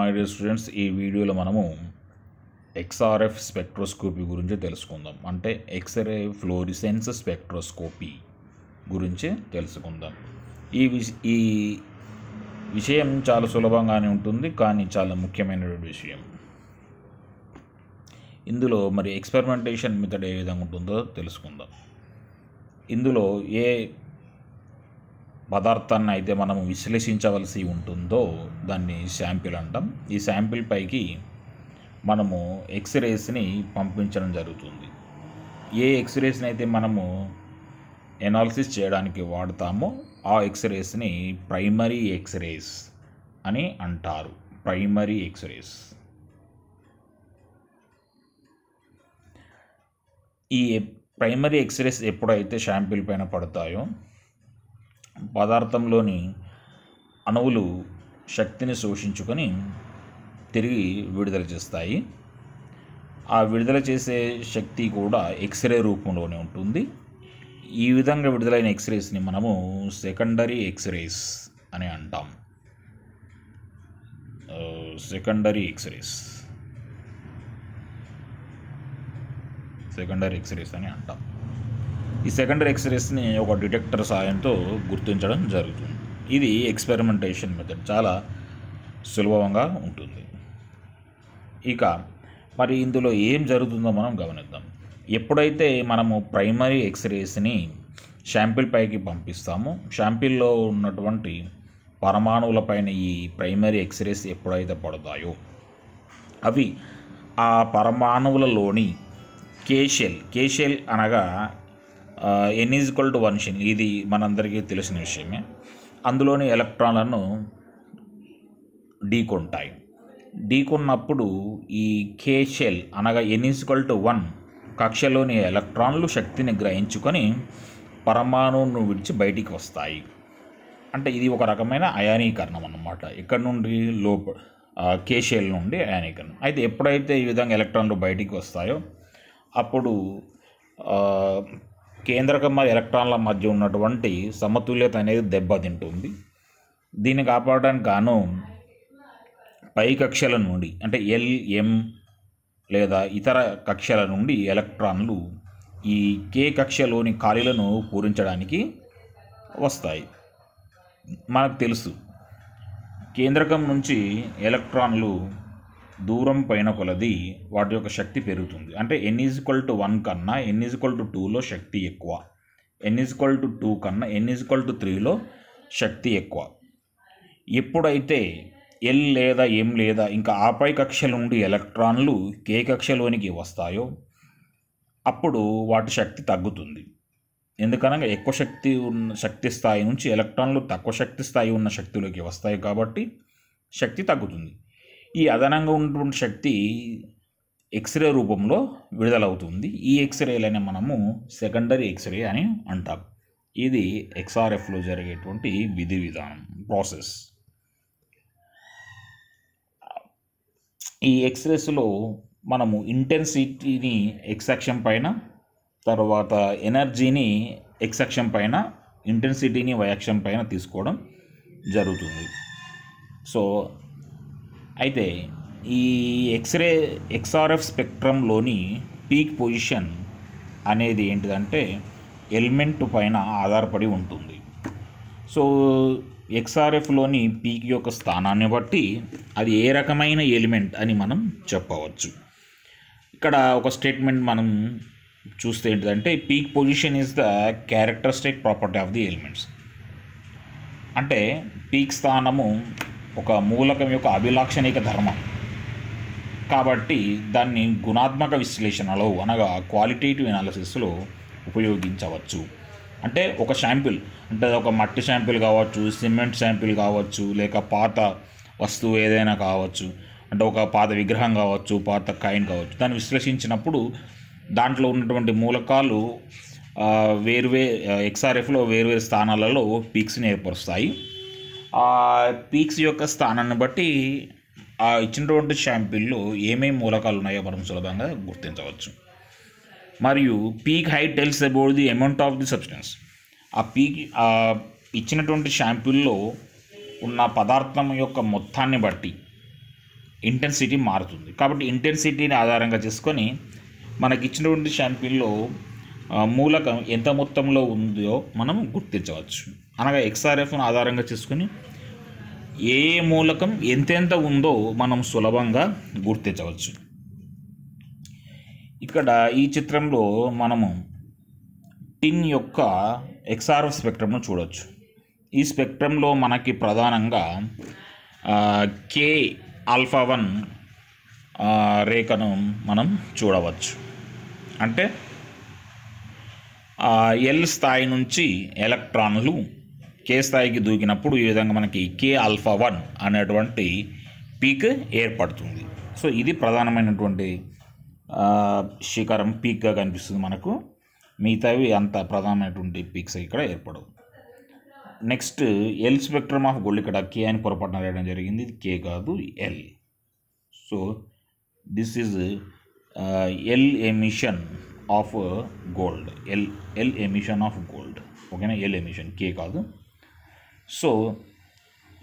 my dear students ఈ వీడియోలో మనము ఎక్స్ఆర్ఎఫ్ స్పెక్ట్రోస్కోపీ గురించి తెలుసుకుందాం అంటే ఎక్స్రే ఫ్లోరిసెన్స్ స్పెక్ట్రోస్కోపీ గురించి తెలుసుకుందాం ఈ ఈ విషయం చాలా సులభంగానే ఉంటుంది కానీ చాలా ముఖ్యమైనటువంటి విషయం ఇందులో మరి ఎక్స్పెరిమెంటేషన్ మెథడ్ ఏ విధంగా ఉంటుందో తెలుసుకుందాం ఇందులో ఏ పదార్థాన్ని అయితే మనం విశ్లేషించవలసి ఉంటుందో దాన్ని శాంపిల్ అంటాం ఈ శాంపిల్ పైకి మనము ఎక్స్రేస్ని పంపించడం జరుగుతుంది ఏ ఎక్స్రేస్ని అయితే మనము ఎనాలిసిస్ చేయడానికి వాడతామో ఆ ఎక్స్రేస్ని ప్రైమరీ ఎక్స్రేస్ అని అంటారు ప్రైమరీ ఎక్స్రేస్ ఈ ప్రైమరీ ఎక్స్రేస్ ఎప్పుడైతే షాంపిల్ పైన పడతాయో పదార్థంలోని అణువులు శక్తిని శోషించుకొని తిరిగి విడుదల చేస్తాయి ఆ విడుదల చేసే శక్తి కూడా ఎక్స్రే రూపంలోనే ఉంటుంది ఈ విధంగా విడుదలైన ఎక్స్రేస్ని మనము సెకండరీ ఎక్స్రేస్ అని అంటాం సెకండరీ ఎక్స్రేస్ సెకండరీ ఎక్స్రేస్ అని అంటాం ఈ సెకండరీ ఎక్స్రేస్ని ఒక డిటెక్టర్ సాయంతో గుర్తించడం జరుగుతుంది ఇది ఎక్స్పెరిమెంటేషన్ మెథడ్ చాలా సులభంగా ఉంటుంది ఇక మరి ఇందులో ఏం జరుగుతుందో మనం గమనిద్దాం ఎప్పుడైతే మనము ప్రైమరీ ఎక్స్రేస్ని షాంపిల్ పైకి పంపిస్తామో షాంపిల్లో ఉన్నటువంటి పరమాణువులపైన ఈ ప్రైమరీ ఎక్స్రేస్ ఎప్పుడైతే పడతాయో అవి ఆ పరమాణువులలోని కేషెల్ కేషెల్ అనగా ఎన్ ఈజ్వల్ టు వన్ షిన్ ఇది మనందరికీ తెలిసిన విషయమే అందులోని ఎలక్ట్రాన్లను ఢీకొంటాయి ఢీకొన్నప్పుడు ఈ కే షెల్ అనగా ఎన్ ఈజ్వల్ టు వన్ కక్షలోని ఎలక్ట్రాన్లు శక్తిని గ్రహించుకొని పరమాణువును విడిచి బయటికి వస్తాయి అంటే ఇది ఒక రకమైన అయానీకరణం అన్నమాట ఇక్కడ నుండి లోప కేషియల్ నుండి అయానీకరణం అయితే ఎప్పుడైతే ఈ విధంగా ఎలక్ట్రాన్లు బయటికి వస్తాయో అప్పుడు కేంద్రకం ఎలక్ట్రాన్ల మధ్య ఉన్నటువంటి సమతుల్యత అనేది దెబ్బతింటుంది దీన్ని కాపాడడానికి గాను పై కక్షల నుండి అంటే ఎల్ఎం లేదా ఇతర కక్షల నుండి ఎలక్ట్రాన్లు ఈ కే కక్షలోని ఖాళీలను పూరించడానికి వస్తాయి మనకు తెలుసు కేంద్రకం నుంచి ఎలక్ట్రాన్లు దూరం పైన కొలది వాటి యొక్క శక్తి పెరుగుతుంది అంటే ఎన్ ఈజ్వల్ టు వన్ కన్నా ఎన్ ఈజ్వల్ టు టూలో శక్తి ఎక్కువ ఎన్ ఈజ్వల్ టు టూ కన్నా ఎన్ ఈజ్వల్ టు త్రీలో శక్తి ఎక్కువ ఎప్పుడైతే ఎల్ లేదా ఎం లేదా ఇంకా ఆపై కక్ష నుండి ఎలక్ట్రాన్లు కే కక్షలోనికి వస్తాయో అప్పుడు వాటి శక్తి తగ్గుతుంది ఎందుకనగా ఎక్కువ శక్తి ఉన్న శక్తి స్థాయి నుంచి ఎలక్ట్రాన్లు తక్కువ శక్తి స్థాయి ఉన్న శక్తిలోకి వస్తాయి కాబట్టి శక్తి తగ్గుతుంది ఈ అదనంగా ఉన్నటువంటి శక్తి ఎక్స్రే రూపంలో విడుదలవుతుంది ఈ ఎక్స్రేలనే మనము సెకండరీ ఎక్స్రే అని అంటాం ఇది ఎక్స్ఆర్ఎఫ్లో జరిగేటువంటి విధి విధానం ప్రాసెస్ ఈ ఎక్స్రేస్లో మనము ఇంటెన్సిటీని ఎక్సెక్షన్ పైన తర్వాత ఎనర్జీని ఎక్సెక్షన్ పైన ఇంటెన్సిటీని వయాక్షన్ పైన తీసుకోవడం జరుగుతుంది సో అయితే ఈ ఎక్స్రే ఎక్స్ఆర్ఎఫ్ స్పెక్ట్రంలోని పీక్ పొజిషన్ అనేది ఏంటిదంటే ఎలిమెంట్ పైన ఆధారపడి ఉంటుంది సో ఎక్స్ఆర్ఎఫ్లోని పీక్ యొక్క స్థానాన్ని బట్టి అది ఏ రకమైన ఎలిమెంట్ అని మనం చెప్పవచ్చు ఇక్కడ ఒక స్టేట్మెంట్ మనం చూస్తే ఏంటిదంటే peak position is the characteristic property of the elements అంటే పీక్ స్థానము ఒక మూలకం యొక్క అభిలాక్షణిక ధర్మం కాబట్టి దాన్ని గుణాత్మక విశ్లేషణలో అనగా క్వాలిటేటివ్ అనాలసిస్లో ఉపయోగించవచ్చు అంటే ఒక శాంపిల్ అంటే ఒక మట్టి శాంపిల్ కావచ్చు సిమెంట్ శాంపిల్ కావచ్చు లేక పాత వస్తువు ఏదైనా కావచ్చు అంటే ఒక పాత విగ్రహం కావచ్చు పాత కాయిన్ కావచ్చు దాన్ని విశ్లేషించినప్పుడు దాంట్లో ఉన్నటువంటి మూలకాలు వేర్వే ఎక్స్ఆర్ఎఫ్లో వేర్వేరు స్థానాలలో పీక్స్ని ఏర్పరుస్తాయి ఆ పీక్స్ యొక్క స్థానాన్ని బట్టి ఆ ఇచ్చినటువంటి షాంపిల్లో ఏమేమి మూలకాలు ఉన్నాయో మనం సులభంగా గుర్తించవచ్చు మరియు peak height tells about the amount of the substance ఆ పీక్ ఇచ్చినటువంటి షాంపిల్లో ఉన్న పదార్థం యొక్క మొత్తాన్ని బట్టి ఇంటెన్సిటీ మారుతుంది కాబట్టి ఇంటెన్సిటీని ఆధారంగా చేసుకొని మనకి ఇచ్చినటువంటి షాంపిల్లో మూలకం ఎంత మొత్తంలో ఉందో మనం గుర్తించవచ్చు అనగా ఎక్స్ఆర్ఎఫ్ను ఆధారంగా చేసుకుని ఏ ఏ మూలకం ఎంతెంత ఉందో మనం సులభంగా గుర్తించవచ్చు ఇక్కడ ఈ చిత్రంలో మనము టిన్ యొక్క ఎక్స్ఆర్ఎఫ్ స్పెక్ట్రమ్ను చూడవచ్చు ఈ స్పెక్ట్రంలో మనకి ప్రధానంగా కే ఆల్ఫా వన్ రేఖను మనం చూడవచ్చు అంటే ఎల్ స్థాయి నుంచి ఎలక్ట్రాన్లు కే స్థాయికి దూకినప్పుడు ఈ విధంగా మనకి కే ఆల్ఫా వన్ అనేటువంటి పీక్ ఏర్పడుతుంది సో ఇది ప్రధానమైనటువంటి శిఖరం పీక్గా కనిపిస్తుంది మనకు మిగతావి అంత ప్రధానమైనటువంటి పీక్స్ ఇక్కడ ఏర్పడవు next L spectrum of gold ఇక్కడ కే అని పొరపాటున రాయడం జరిగింది ఇది కే కాదు L so this is L emission of gold L L emission of gold ఓకేనా ఎల్ ఎమిషన్ కే కాదు so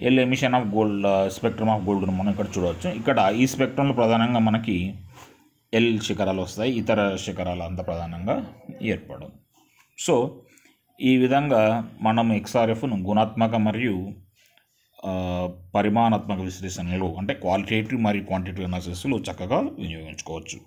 L emission of gold spectrum of gold మనం ఇక్కడ చూడవచ్చు ఇక్కడ ఈ స్పెక్ట్రంలో ప్రధానంగా మనకి ఎల్ శిఖరాలు వస్తాయి ఇతర శిఖరాలు అంత ప్రధానంగా ఏర్పడవు సో ఈ విధంగా మనం ఎక్స్ఆర్ఎఫ్ను గుణాత్మక మరియు పరిమాణాత్మక విశ్లేషణలు అంటే క్వాలిటేటివ్ మరియు క్వాంటిటీ అనాలిసిస్లో చక్కగా వినియోగించుకోవచ్చు